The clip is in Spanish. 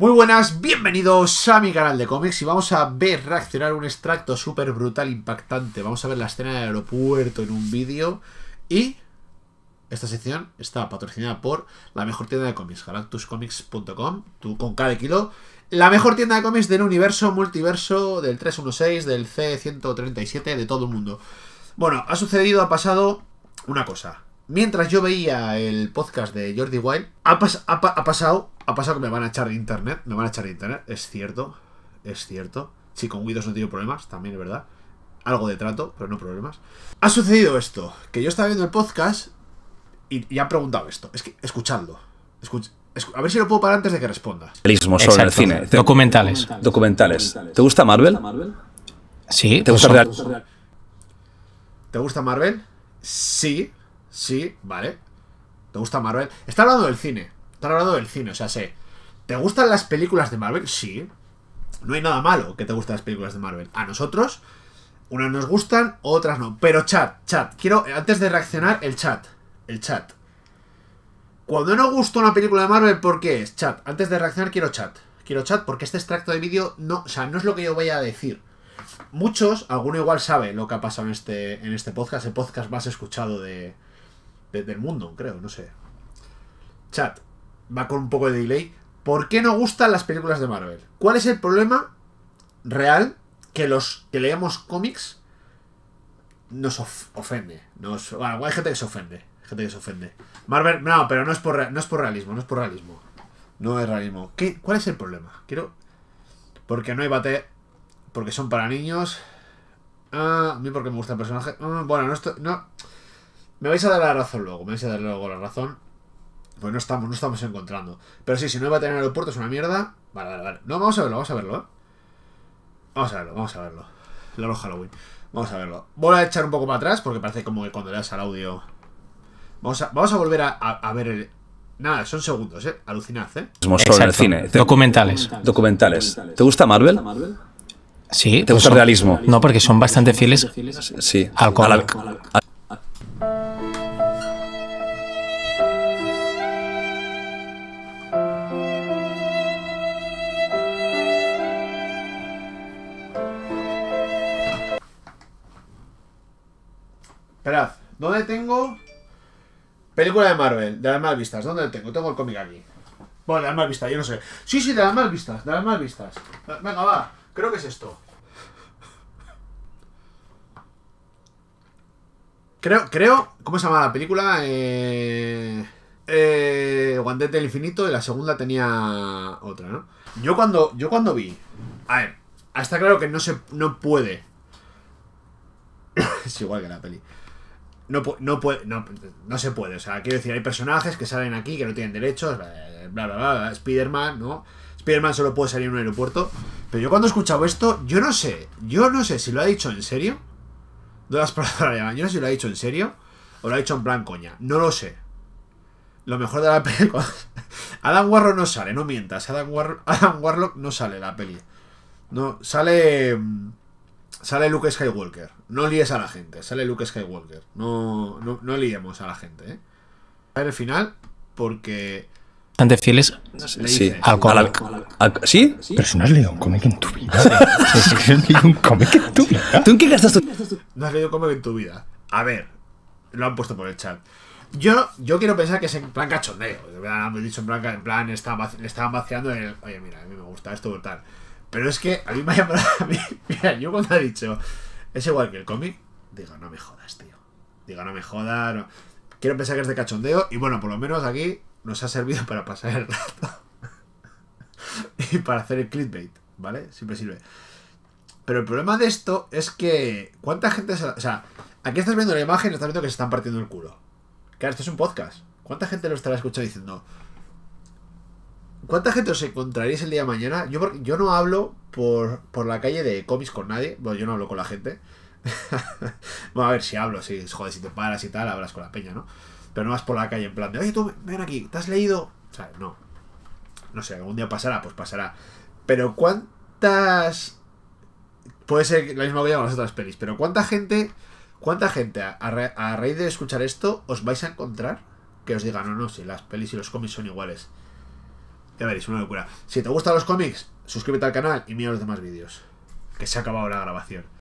Muy buenas, bienvenidos a mi canal de cómics y vamos a ver reaccionar un extracto súper brutal, impactante. Vamos a ver la escena del aeropuerto en un vídeo y esta sección está patrocinada por la mejor tienda de cómics, galactuscomics.com, tú con cada kilo. La mejor tienda de cómics del universo, multiverso, del 316, del C137, de todo el mundo. Bueno, ha sucedido, ha pasado una cosa. Mientras yo veía el podcast de Jordi Wild, ha pasado ha pasado que me van a echar de internet. Me van a echar de internet, es cierto. Es cierto. Si con Windows no tengo problemas, también es verdad. Algo de trato, pero no problemas. Ha sucedido esto, que yo estaba viendo el podcast y, ha han preguntado esto. Es que, escuchando, a ver si lo puedo parar antes de que respondas. Sobre el cine. Documentales. Documentales. ¿Te gusta Marvel? Sí. ¿Te gusta, ¿Te pues Marvel? ¿Te gusta Marvel? Sí. Sí, vale. ¿Te gusta Marvel? Está hablando del cine. Están hablando del cine, o sea, sé. ¿Te gustan las películas de Marvel? Sí. No hay nada malo que te gusten las películas de Marvel. A nosotros, unas nos gustan, otras no. Pero chat, chat. Quiero, antes de reaccionar, el chat. El chat. Cuando no gusta una película de Marvel, ¿por qué es? Chat. Antes de reaccionar, quiero chat. Quiero chat porque este extracto de vídeo no, o sea, no es lo que yo voy a decir. Muchos, alguno igual sabe lo que ha pasado en este, en este podcast, el podcast más escuchado de del mundo, creo, no sé. Chat va con un poco de delay. ¿Por qué no gustan las películas de Marvel? ¿Cuál es el problema real que los que leemos cómics nos ofende? bueno, hay gente que se ofende. que se ofende. Marvel, no, pero no es por, no es por realismo, no es por realismo. No es realismo. ¿Qué, ¿Cuál es el problema? Quiero. Porque no hay bate. Porque son para niños. Ah, a mí porque me gusta el personaje. Ah, bueno, no estoy. No. Me vais a dar la razón luego. Me vais a dar luego la razón. Pues no estamos, no estamos encontrando. Pero sí, si no va a tener aeropuerto es una mierda. Vale, vale, vale. No, vamos a verlo, vamos a verlo, ¿eh? Vamos a verlo, vamos a verlo. de Halloween. Vamos a verlo. Voy a echar un poco para atrás porque parece como que cuando le das al audio. Vamos a, vamos a volver a, ver el. Nada, son segundos, ¿eh? Alucinad, ¿eh? Sobre el cine. ¿eh? Documentales. Documentales. ¿Te gusta Marvel? Sí. ¿Te gusta el realismo? No, porque son bastante fieles sí. al, Esperad, ¿dónde tengo? Película de Marvel, de las más vistas. ¿Dónde tengo? Tengo el cómic aquí. Bueno, de las más vistas, yo no sé. Sí, sí, de las más vistas, de las vistas. Venga, va, creo que es esto. Creo, creo, ¿cómo se llama la película? Eh, eh, del Infinito y la segunda tenía otra, ¿no? Yo cuando, yo cuando vi... A ver, está claro que no se no puede. es igual que la peli. No, no, se puede. O sea, quiero decir, hay personajes que salen aquí que no tienen derechos, bla, bla, bla, Spider-Man, ¿no? Spider-Man solo puede salir en un aeropuerto. Pero yo cuando he escuchado esto, yo no sé, yo no sé si lo ha dicho en serio. No las palabras yo no sé si lo ha dicho en serio o lo ha dicho en plan coña. No lo sé. Lo mejor de la peli... Adam Warlock no sale, no mientas. Adam, Adam Warlock no sale la peli. No, sale... Mm, sale Luke Skywalker. No líes a la gente, sale Luke Skywalker. No, no, no liemos a la gente. ¿eh? A ver el final, porque. Bastante fieles sí. al ¿Sí? Pero si no has leído un cómic en tu vida. no has leído un cómic en tu vida. ¿Tú en qué gastas tu No has leído un cómic en tu vida. A ver, lo han puesto por el chat. Yo, yo quiero pensar que es en plan cachondeo. Me dicho en plan, en plan estaban, vaciando el. Oye, mira, a mí me gusta esto tal. Pero es que a mí me ha llamado. A mí, mira, yo cuando ha dicho. Es igual que el cómic. Digo, no me jodas, tío. Digo, no me jodas. Quiero pensar que es de cachondeo. Y bueno, por lo menos aquí nos ha servido para pasar el rato. y para hacer el clickbait, ¿vale? Siempre sirve. Pero el problema de esto es que. ¿Cuánta gente O sea, aquí estás viendo la imagen y estás viendo que se están partiendo el culo. Claro, esto es un podcast. ¿Cuánta gente lo estará escuchando diciendo.? ¿Cuánta gente os encontraréis el día de mañana? Yo, yo no hablo por, la calle de cómics con nadie. Bueno, yo no hablo con la gente. Vamos a ver si hablo, si, joder, si te paras y tal, hablas con la peña, ¿no? Pero no vas por la calle en plan de, oye, tú ven aquí, ¿te has leído? O sea, no. No sé, algún día pasará, pues pasará. Pero ¿cuántas... Puede ser la misma cosa con las otras pelis, pero ¿cuánta gente, cuánta gente a, raíz de escuchar esto os vais a encontrar que os digan no, no, si las pelis y los cómics son iguales? Ya veréis, una locura. Si te gustan los cómics, suscríbete al canal y mira los demás vídeos. Que se ha acabado la grabación.